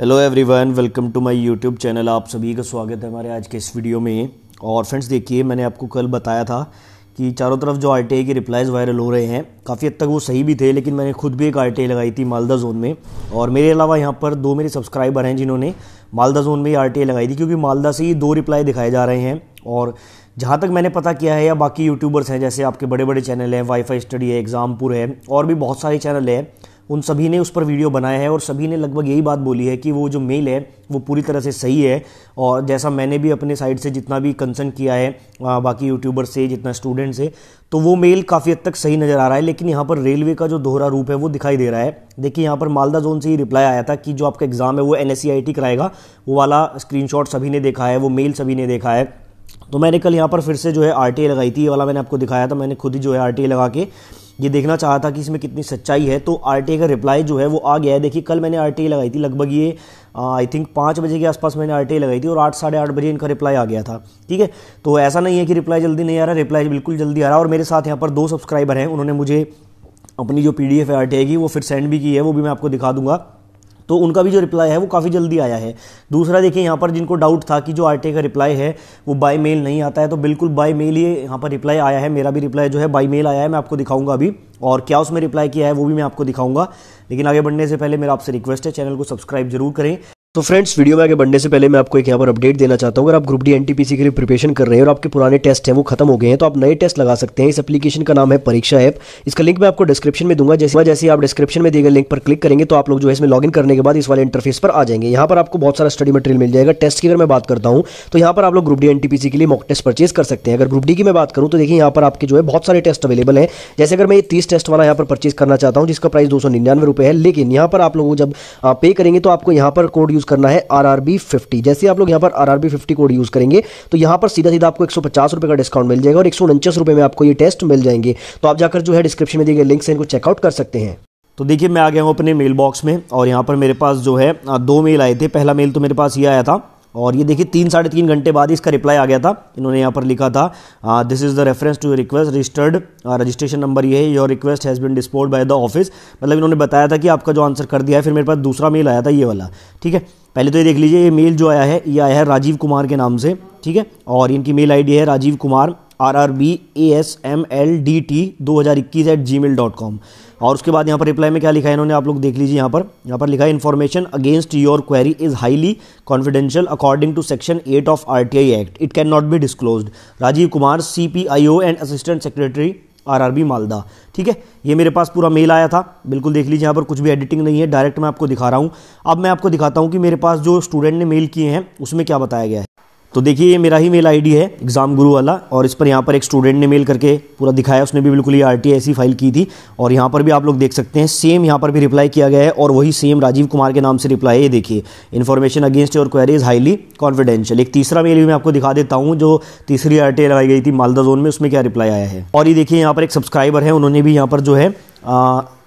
hello everyone welcome to my YouTube channel आप सभी का स्वागत है हमारे आज के इस वीडियो में और फ्रेंड्स देखिए मैंने आपको कल बताया था कि चारों तरफ जो आर की रिप्लाइज़ वायरल हो रहे हैं काफ़ी हद तक वो सही भी थे लेकिन मैंने खुद भी एक आर लगाई थी मालदा जोन में और मेरे अलावा यहाँ पर दो मेरे सब्सक्राइबर हैं जिन्होंने मालदा जोन में ही आर लगाई थी क्योंकि मालदा से ही दो रिप्लाई दिखाए जा रहे हैं और जहाँ तक मैंने पता किया है या बाकी यूट्यूबर्स हैं जैसे आपके बड़े बड़े चैनल हैं वाईफाई स्टडी है एग्ज़ामपुर है और भी बहुत सारे चैनल हैं उन सभी ने उस पर वीडियो बनाया है और सभी ने लगभग यही बात बोली है कि वो जो मेल है वो पूरी तरह से सही है और जैसा मैंने भी अपने साइड से जितना भी कंसर्न किया है बाकी यूट्यूबर से जितना स्टूडेंट से तो वो मेल काफ़ी हद तक सही नज़र आ रहा है लेकिन यहाँ पर रेलवे का जो दोहरा रूप है वो दिखाई दे रहा है देखिए यहाँ पर मालदा जोन से ही रिप्लाई आया था कि जो आपका एग्ज़ाम है वो एन e कराएगा वो वाला स्क्रीन सभी ने देखा है वो मेल सभी ने देखा है तो मैंने कल यहाँ पर फिर से जो है आर लगाई थी ये वाला मैंने आपको दिखाया था मैंने खुद ही जो है आर लगा के ये देखना चाहता था कि इसमें कितनी सच्चाई है तो आर का रिप्लाई जो है वो आ गया है देखिए कल मैंने आर लगाई थी लगभग ये आई थिंक पाँच बजे के आसपास मैंने आर लगाई थी और आठ साढ़े आठ बजे इनका रिप्लाई आ गया था ठीक है तो ऐसा नहीं है कि रिप्लाई जल्दी नहीं आ रहा रिप्लाई बिल्कुल जल्दी आ रहा और मेरे साथ यहाँ पर दो सब्सक्राइबर हैं उन्होंने मुझे अपनी जो पी डी एफ है आर की वो फिर सेंड भी की है वो भी मैं आपको दिखा दूंगा तो उनका भी जो रिप्लाई है वो काफ़ी जल्दी आया है दूसरा देखिए यहाँ पर जिनको डाउट था कि जो आर का रिप्लाई है वो बाय मेल नहीं आता है तो बिल्कुल बाय मेल ही यहाँ पर रिप्लाई आया है मेरा भी रिप्लाई जो है बाय मेल आया है मैं आपको दिखाऊंगा अभी और क्या उसमें रिप्लाई किया है वो भी मैं आपको दिखाऊंगा लेकिन आगे बढ़ने से पहले मेरा आपसे रिक्वेस्ट है चैनल को सब्सक्राइब जरूर करें तो फ्रेंड्स वीडियो में आगे बढ़ने से पहले मैं आपको एक यहाँ पर अपडेट देना चाहता हूँ अगर आप ग्रुप डी एनटीपीसी के लिए प्रिपरेशन कर रहे हैं और आपके पुराने टेस्ट हैं वो खत्म हो गए हैं तो आप नए टेस्ट लगा सकते हैं इस एप्लीकेशन का नाम है परीक्षा ऐप इसका लिंक मैं आपको डिस्क्रिप्शन में दूंगा जैसे जैसे आप डिस्क्रिप्शन में दिए गए लिंक पर क्लिक करेंगे तो आप लोग जो है इसमें इन करने के बाद इस वाले इंटरफेस पर आ जाएंगे यहाँ पर आपको बहुत सारा स्टडी मटेरियल मिल जाएगा टेस्ट की अगर मैं बात करता हूँ तो यहाँ पर आप लोग ग्रुप डी एनटीपीसी के लिए मॉक टेस्ट परचेज कर सकते हैं अगर ग्रुप डी की मैं बात करूँ तो देखिए यहाँ पर आपके जो है बहुत सारे टेस्ट अवेलेबल है जैसे अगर मैं ये तीस टेस्ट वाला यहाँ पर परचेज करना चाहता हूँ जिसका प्राइस दो सौ निन्यानवे है लेकिन यहाँ पर आप लोग जब पे करेंगे तो आपको यहाँ पर कोड यूज़ करना है आर आर फिफ्टी जैसे आप लोग यहां पर R R fifty code use करेंगे तो यहां पर सीधा सीधा आपको एक सौ पचास रुपये का डिस्काउंट मिल जाएगा और एक सौ उनचास रुपये में आपको ये टेस्ट मिल जाएंगे तो आप जाकर जो है डिस्क्रिप्शन में दिए गए लिंक से इनको चेकआउट कर सकते हैं तो देखिए मैं आ गया हूँ अपने मेल बॉक्स में और यहाँ पर मेरे पास जो है दो मेल आए थे पहला मेल तो मेरे पास ये आया था और ये देखिए तीन साढ़े तीन घंटे बाद इसका रिप्लाई आ गया था इन्होंने यहाँ पर लिखा था this is the reference to request registered registration number ये है your request has been disposed by the office मतलब इन्होंने बताया था कि आपका जो आंसर कर दिया है फिर मेरे पास दूसरा मेल आया था ये वाला ठीक है पहले तो ये देख लीजिए ये मेल जो आया है ये आया है राजीव कुमार के नाम से ठीक है और इनकी मेल आई है Rajiv Kumar R R B A S M L D T दो हज़ार इक्कीस at Gmail dot com और उसके बाद यहाँ पर रिप्लाई में क्या लिखा है इन्होंने आप लोग देख लीजिए यहाँ पर यहाँ पर लिखा है information against your query is highly confidential according to section eight of R T I act it can not be disclose Rajiv Kumar C P I O and assistant secretary R R B Malda ठीक है ये मेरे पास पूरा mail आया था बिल्कुल देख लीजिए यहाँ पर कुछ भी एडिटिंग नहीं है डायरेक्ट मैं आपको दिखा रहा हूँ अब मैं आपको दिखाता हूँ कि मेरे पास जो स्टूडेंट ने मेल किए हैं उसमें क्या बताया गया है तो देखिए ये मेरा ही मेल आईडी है एग्ज़ाम गुरु वाला और इस पर यहाँ पर एक स्टूडेंट ने मेल करके पूरा दिखाया उसने भी बिल्कुल ये आर टी फाइल की थी और यहाँ पर भी आप लोग देख सकते हैं सेम यहाँ पर भी रिप्लाई किया गया है और वही सेम राजीव कुमार के नाम से रिप्लाई है ये देखिए information against your query is highly confidential एक तीसरा मेल भी मैं आपको दिखा देता हूँ जो तीसरी आर लगाई गई थी मालदा जोन में उसमें क्या रिप्लाई आया है और ये देखिए यहाँ पर एक सब्सक्राइबर है उन्होंने भी यहाँ पर जो है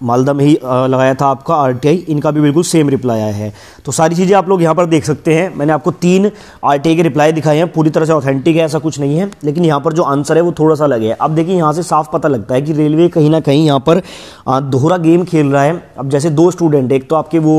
मालदा में ही लगाया था आपका आर इनका भी बिल्कुल सेम रिप्लाई आया है तो सारी चीज़ें आप लोग यहाँ पर देख सकते हैं मैंने आपको तीन आर के रिप्लाई दिखाए हैं पूरी तरह से ऑथेंटिक है ऐसा कुछ नहीं है लेकिन यहाँ पर जो आंसर है वो थोड़ा सा लगे है अब देखिए यहाँ से साफ पता लगता है कि रेलवे कहीं ना कहीं यहाँ पर दोहरा गेम खेल रहा है अब जैसे दो स्टूडेंट एक तो आपके वो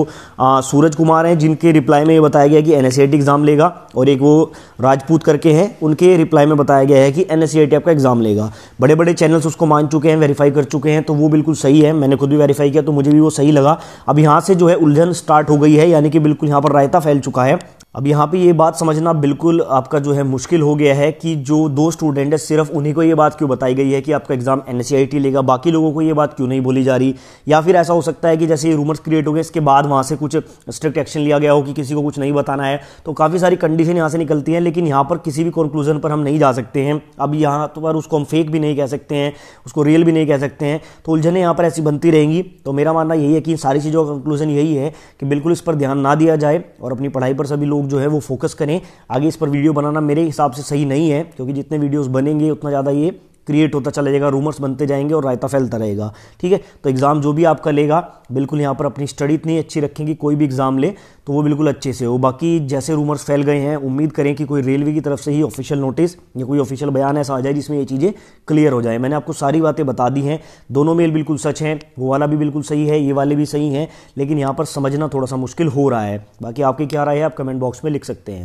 सूरज कुमार हैं जिनके रिप्लाई में ये बताया गया कि एन एग्ज़ाम लेगा और एक वो राजपूत करके हैं उनके रिप्लाई में बताया गया है कि एन आपका एग्ज़ाम लेगा बड़े बड़े चैनल्स उसको मान चुके हैं वेरीफाई कर चुके हैं तो वो बिल्कुल सही है मैंने खुद भी वेरीफाई किया तो मुझे भी वो सही लगा अब यहाँ से जो है उलझन स्टार्ट हो गई है यानी कि बिल्कुल यहाँ पर रायता फैल चुका है अब यहाँ पे ये बात समझना बिल्कुल आपका जो है मुश्किल हो गया है कि जो दो स्टूडेंट है सिर्फ उन्हीं को ये बात क्यों बताई गई है कि आपका एग्जाम एन लेगा बाकी लोगों को ये बात क्यों नहीं बोली जा रही या फिर ऐसा हो सकता है कि जैसे ये रूमर्स क्रिएट हो गए इसके बाद वहाँ से कुछ स्ट्रिक्ट एक्शन लिया गया हो कि किसी को कुछ नहीं बताना है तो काफ़ी सारी कंडीशन यहाँ से निकलती हैं लेकिन यहाँ पर किसी भी कंक्लूजन पर हम नहीं जा सकते हैं अब यहाँ तो पर उसको हम फेक भी नहीं कह सकते हैं उसको रियल भी नहीं कह सकते हैं तो उलझने यहाँ पर ऐसी बनती रहेंगी तो मेरा मानना यही है कि सारी चीज़ों का कंक्लूजन यही है कि बिल्कुल इस पर ध्यान ना दिया जाए और अपनी पढ़ाई पर सभी लोग लोग जो है वो फोकस करें आगे इस पर वीडियो बनाना मेरे हिसाब से सही नहीं है क्योंकि जितने वीडियोस बनेंगे उतना ज़्यादा ये क्रिएट होता चला जाएगा रूमर्स बनते जाएंगे और रायता फैलता रहेगा ठीक है तो एग्ज़ाम जो भी आपका लेगा बिल्कुल यहाँ पर अपनी स्टडी इतनी अच्छी रखेंगी कोई भी एग्ज़ाम ले तो वो बिल्कुल अच्छे से हो बाकी जैसे रूमर्स फैल गए हैं उम्मीद करें कि कोई रेलवे की तरफ से ही ऑफिशियल नोटिस या कोई ऑफिशियल बयान ऐसा आ जाए जिसमें ये चीज़ें क्लियर हो जाए मैंने आपको सारी बातें बता दी हैं दोनों मेल बिल्कुल सच हैं वो वाला भी बिल्कुल सही है ये वाले भी सही हैं लेकिन यहाँ पर समझना थोड़ा सा मुश्किल हो रहा है बाकी आपकी क्या राय है आप कमेंट बॉक्स में लिख सकते हैं